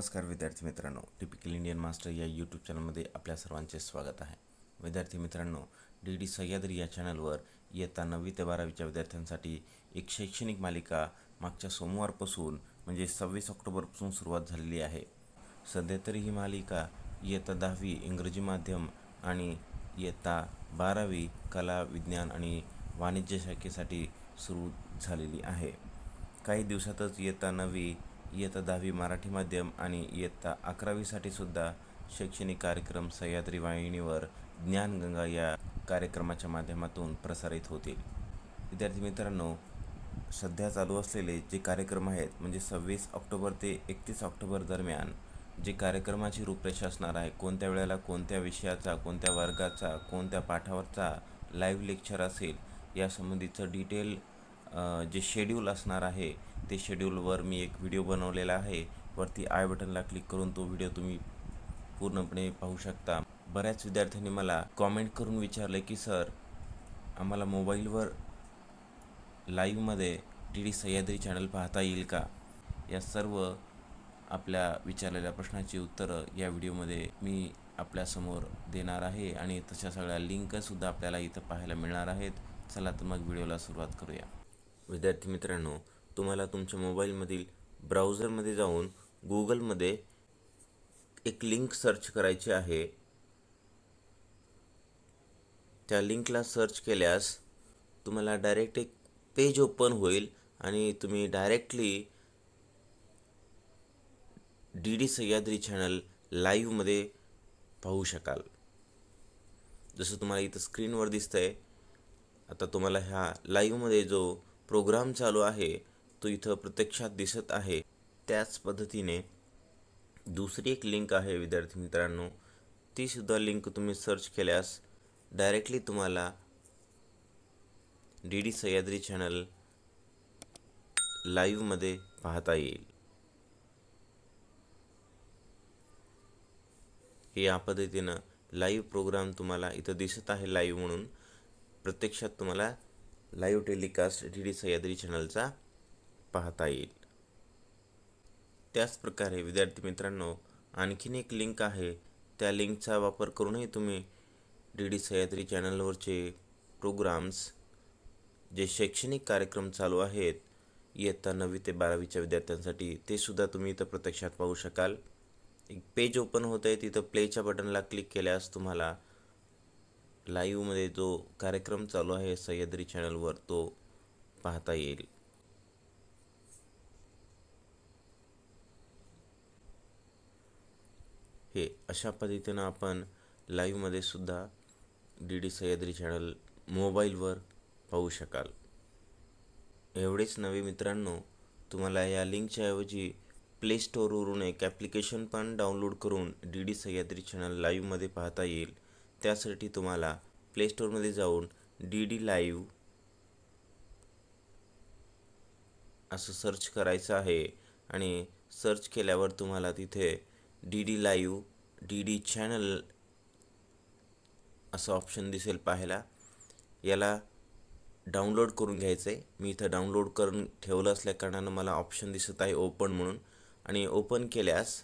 नमस्कार विद्यार्थी मित्रांनो टिपिकल इंडियन मास्टर या यूट्यूब चॅनलमध्ये आपल्या सर्वांचे स्वागत आहे विद्यार्थी मित्रांनो डी डी सह्याद्री या चॅनलवर इयत्ता नववी ते बारावीच्या विद्यार्थ्यांसाठी एक शैक्षणिक मालिका मागच्या सोमवारपासून म्हणजे सव्वीस ऑक्टोबरपासून सुरुवात झालेली आहे सध्या तरी ही मालिका इयत्ता दहावी इंग्रजी माध्यम आणि इयत्ता बारावी कला विज्ञान आणि वाणिज्य शाखेसाठी सुरू झालेली आहे काही दिवसातच इयत्ता नवी इयत्ता दहावी मराठी माध्यम आणि इयत्ता अकरावीसाठी सुद्धा शैक्षणिक कार्यक्रम सह्याद्री वाहिनीवर ज्ञानगंगा या कार्यक्रमाच्या माध्यमातून प्रसारित होतील विद्यार्थी मित्रांनो सध्या चालू असलेले जे कार्यक्रम आहेत म्हणजे सव्वीस ऑक्टोबर ते एकतीस ऑक्टोबर दरम्यान जे कार्यक्रमाची रूपरेषा असणार आहे कोणत्या वेळेला कोणत्या विषयाचा कोणत्या वर्गाचा कोणत्या पाठावरचा लाईव्ह लेक्चर असेल यासंबंधीचं डिटेल जे शेड्यूल असणार आहे ते शेड्यूलवर मी एक व्हिडिओ बनवलेला आहे वरती आय बटनला क्लिक करून तो व्हिडिओ तुम्ही पूर्णपणे पाहू शकता बऱ्याच विद्यार्थ्यांनी मला कॉमेंट करून विचारले की सर आम्हाला मोबाईलवर लाईव्हमध्ये टी डी सह्याद्री चॅनल पाहता येईल का या सर्व आपल्या विचारलेल्या प्रश्नाची उत्तरं या व्हिडिओमध्ये मी आपल्यासमोर देणार आहे आणि तशा सगळ्या लिंकसुद्धा आपल्याला इथं पाहायला मिळणार आहेत चला तर मग व्हिडिओला सुरुवात करूया विद्यार्थी मित्रांनो तुम्हाला तुमच्या मोबाईलमधील ब्राउझरमध्ये जाऊन गुगलमध्ये एक लिंक सर्च करायची आहे त्या लिंकला सर्च केल्यास तुम्हाला डायरेक्ट एक पेज ओपन होईल आणि तुम्ही directly D D Sahyadri channel लाईव्हमध्ये पाहू शकाल जसं तुम्हाला इथं स्क्रीनवर दिसतंय आता तुम्हाला ह्या लाईव्हमध्ये जो प्रोग्राम चालू आहे तो इथं प्रत्यक्षात दिसत आहे त्याच पद्धतीने दुसरी एक लिंक आहे विद्यार्थी मित्रांनो तीसुद्धा लिंक तुम्ही सर्च केल्यास डायरेक्टली तुम्हाला डी डी सह्याद्री चॅनल लाईव्हमध्ये पाहता येईल या पद्धतीनं लाईव्ह प्रोग्राम तुम्हाला इथं दिसत आहे लाईव्ह म्हणून प्रत्यक्षात तुम्हाला live telecast D D Sahyadri चॅनलचा पाहता येईल त्याचप्रकारे विद्यार्थी मित्रांनो आणखीन एक लिंक आहे त्या लिंकचा वापर करूनही तुम्ही डी डी सह्याद्री चॅनलवरचे प्रोग्राम्स जे शैक्षणिक कार्यक्रम चालू आहेत इयत्ता नववी ते बारावीच्या विद्यार्थ्यांसाठी ते सुद्धा तुम्ही इथं प्रत्यक्षात पाहू शकाल एक पेज ओपन होत आहे तिथं प्लेच्या बटनला क्लिक केल्यास तुम्हाला लाईव्हमध्ये जो कार्यक्रम चालू आहे सह्याद्री चॅनलवर तो पाहता येईल हे अशा पद्धतीनं आपण लाईव्हमध्ये सुद्धा डी डी सह्याद्री चॅनल मोबाईलवर पाहू शकाल एवढेच नवे मित्रांनो तुम्हाला या लिंकच्या ऐवजी प्ले स्टोरवरून एक ॲप्लिकेशन पण डाउनलोड करून डी डी सह्याद्री चॅनल लाईव्हमध्ये पाहता येईल त्यासाठी तुम्हाला प्ले स्टोअरमध्ये जाऊन डी डी लाईव्ह असं सर्च करायचं आहे आणि सर्च केल्यावर तुम्हाला तिथे D D live D D channel असं ऑप्शन दिसेल पाहायला याला डाउनलोड करून घ्यायचं आहे मी इथं डाउनलोड करून ठेवलं असल्या कारणानं मला ऑप्शन दिसत आहे ओपन म्हणून आणि ओपन केल्यास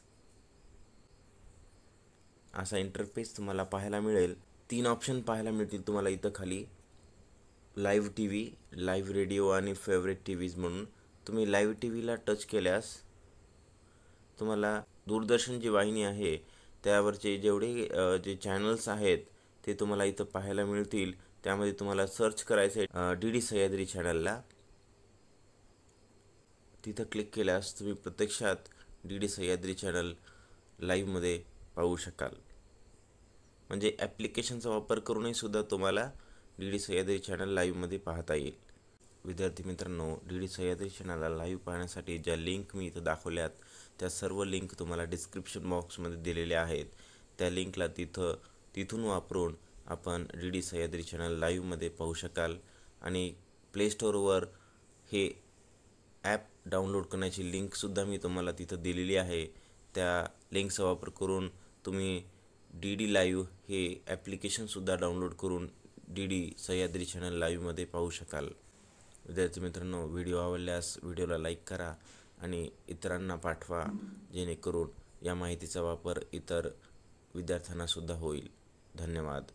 असा इंटरफेस तुम्हाला पाहायला मिळेल तीन ऑप्शन पाहायला मिळतील तुम्हाला इथं खाली live T V live radio आणि फेवरेट टी व्हीज म्हणून तुम्ही लाईव्ह टी व्हीला टच केल्यास तुम्हाला दूरदर्शन जी वाहिनी आहे त्यावरचे जेवढे जे चॅनल्स आहेत ते तुम्हाला इथं पाहायला मिळतील त्यामध्ये तुम्हाला सर्च करायचं आहे डी डी सह्याद्री चॅनलला तिथं क्लिक केल्यास तुम्ही प्रत्यक्षात डी डी सह्याद्री चॅनल लाईव्हमध्ये पाहू शकाल म्हणजे ॲप्लिकेशनचा वापर करूनही सुद्धा तुम्हाला डी डी सह्याद्री चॅनल लाईव्हमध्ये पाहता येईल विद्यार्थी मित्रांनो डी डी सह्याद्री चॅनलला लाईव्ह पाहण्यासाठी ज्या लिंक मी इथं दाखवल्यात त्या सर्व लिंक तुम्हाला डिस्क्रिप्शन बॉक्समध्ये दिलेल्या आहेत त्या लिंकला तिथं तिथून वापरून आपण डी डी सह्याद्री चॅनल लाईव्हमध्ये पाहू शकाल आणि प्लेस्टोरवर हे ॲप डाउनलोड करण्याची लिंकसुद्धा मी तुम्हाला तिथं दिलेली आहे त्या लिंकचा वापर करून तुम्ही डी डी लाईव्ह हे ॲप्लिकेशनसुद्धा डाउनलोड करून डी डी सह्याद्री चॅनल लाईव्हमध्ये पाहू शकाल विद्यार्थी मित्रांनो व्हिडिओ आवडल्यास व्हिडिओला लाईक करा आणि इतरांना पाठवा जेणेकरून या माहितीचा वापर इतर विद्यार्थ्यांनासुद्धा होईल धन्यवाद